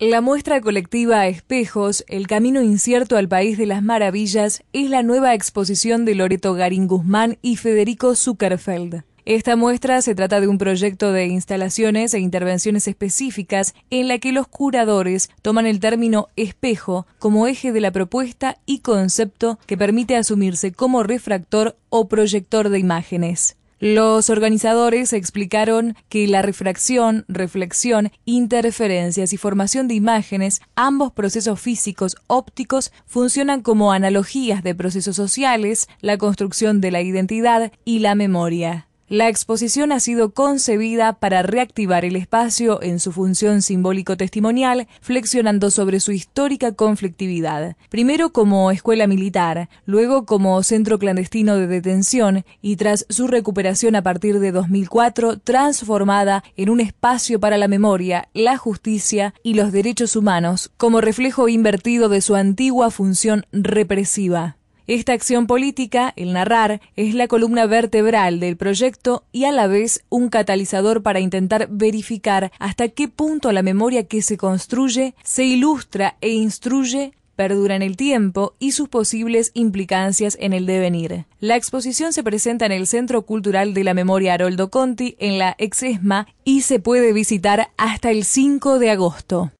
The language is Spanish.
La muestra colectiva Espejos, El Camino Incierto al País de las Maravillas, es la nueva exposición de Loreto Garín Guzmán y Federico Zuckerfeld. Esta muestra se trata de un proyecto de instalaciones e intervenciones específicas en la que los curadores toman el término espejo como eje de la propuesta y concepto que permite asumirse como refractor o proyector de imágenes. Los organizadores explicaron que la refracción, reflexión, interferencias y formación de imágenes, ambos procesos físicos ópticos, funcionan como analogías de procesos sociales, la construcción de la identidad y la memoria. La exposición ha sido concebida para reactivar el espacio en su función simbólico-testimonial, flexionando sobre su histórica conflictividad, primero como escuela militar, luego como centro clandestino de detención y tras su recuperación a partir de 2004 transformada en un espacio para la memoria, la justicia y los derechos humanos, como reflejo invertido de su antigua función represiva. Esta acción política, el narrar, es la columna vertebral del proyecto y a la vez un catalizador para intentar verificar hasta qué punto la memoria que se construye, se ilustra e instruye perdura en el tiempo y sus posibles implicancias en el devenir. La exposición se presenta en el Centro Cultural de la Memoria Haroldo Conti, en la Exesma, y se puede visitar hasta el 5 de agosto.